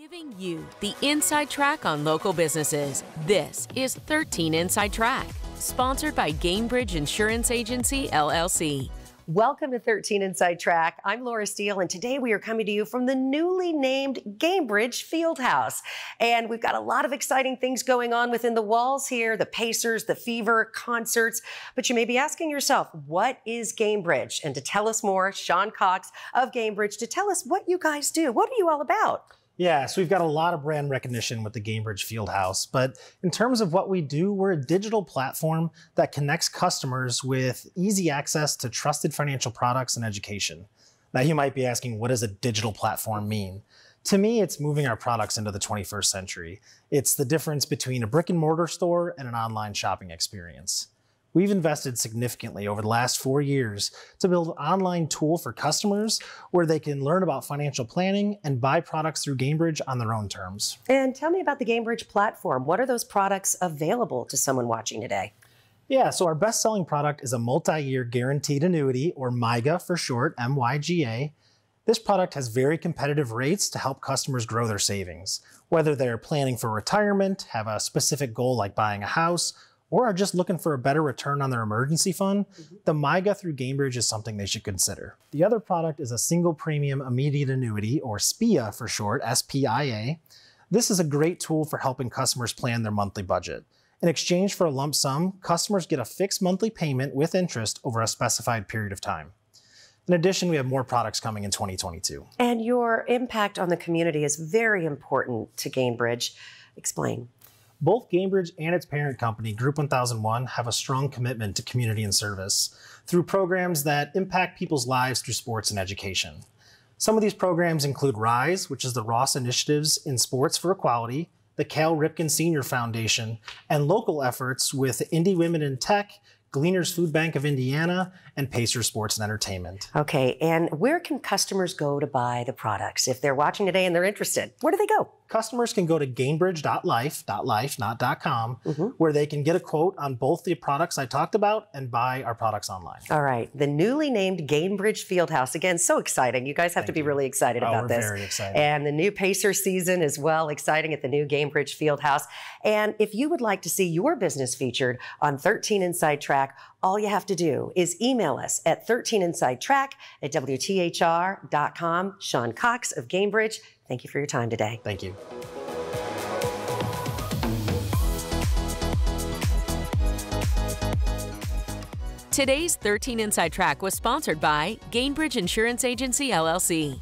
Giving you the inside track on local businesses. This is 13 Inside Track, sponsored by Gamebridge Insurance Agency, LLC. Welcome to 13 Inside Track. I'm Laura Steele, and today we are coming to you from the newly named Gamebridge Fieldhouse. And we've got a lot of exciting things going on within the walls here the Pacers, the Fever, concerts. But you may be asking yourself, what is Gamebridge? And to tell us more, Sean Cox of Gamebridge, to tell us what you guys do. What are you all about? Yeah, so we've got a lot of brand recognition with the Gamebridge Fieldhouse, but in terms of what we do, we're a digital platform that connects customers with easy access to trusted financial products and education. Now, you might be asking, what does a digital platform mean? To me, it's moving our products into the 21st century. It's the difference between a brick and mortar store and an online shopping experience. We've invested significantly over the last four years to build an online tool for customers where they can learn about financial planning and buy products through GameBridge on their own terms. And tell me about the GameBridge platform. What are those products available to someone watching today? Yeah, so our best selling product is a multi year guaranteed annuity, or Myga for short, M Y G A. This product has very competitive rates to help customers grow their savings. Whether they're planning for retirement, have a specific goal like buying a house, or are just looking for a better return on their emergency fund, mm-hmm. the MIGA through Gamebridge is something they should consider. The other product is a single premium immediate annuity, or SPIA for short, SPIA. This is a great tool for helping customers plan their monthly budget. In exchange for a lump sum, customers get a fixed monthly payment with interest over a specified period of time. In addition, we have more products coming in 2022. And your impact on the community is very important to GameBridge. Explain. Both Gamebridge and its parent company, Group 1001, have a strong commitment to community and service through programs that impact people's lives through sports and education. Some of these programs include RISE, which is the Ross Initiatives in Sports for Equality, the Cal Ripken Senior Foundation, and local efforts with Indie Women in Tech Gleaners Food Bank of Indiana, and Pacer Sports and Entertainment. Okay, and where can customers go to buy the products if they're watching today and they're interested? Where do they go? Customers can go to gainbridge.life, .life, not .com, mm -hmm. where they can get a quote on both the products I talked about and buy our products online. All right, the newly named Gainbridge Fieldhouse. Again, so exciting. You guys have Thank to be you. really excited oh, about we're this. Very excited. And the new Pacer season is well exciting at the new Gainbridge Fieldhouse. And if you would like to see your business featured on 13 Inside Track, Track, all you have to do is email us at 13insidetrack at WTHR.com. Sean Cox of Gamebridge, thank you for your time today. Thank you. Today's 13 Inside Track was sponsored by Gainbridge Insurance Agency, LLC.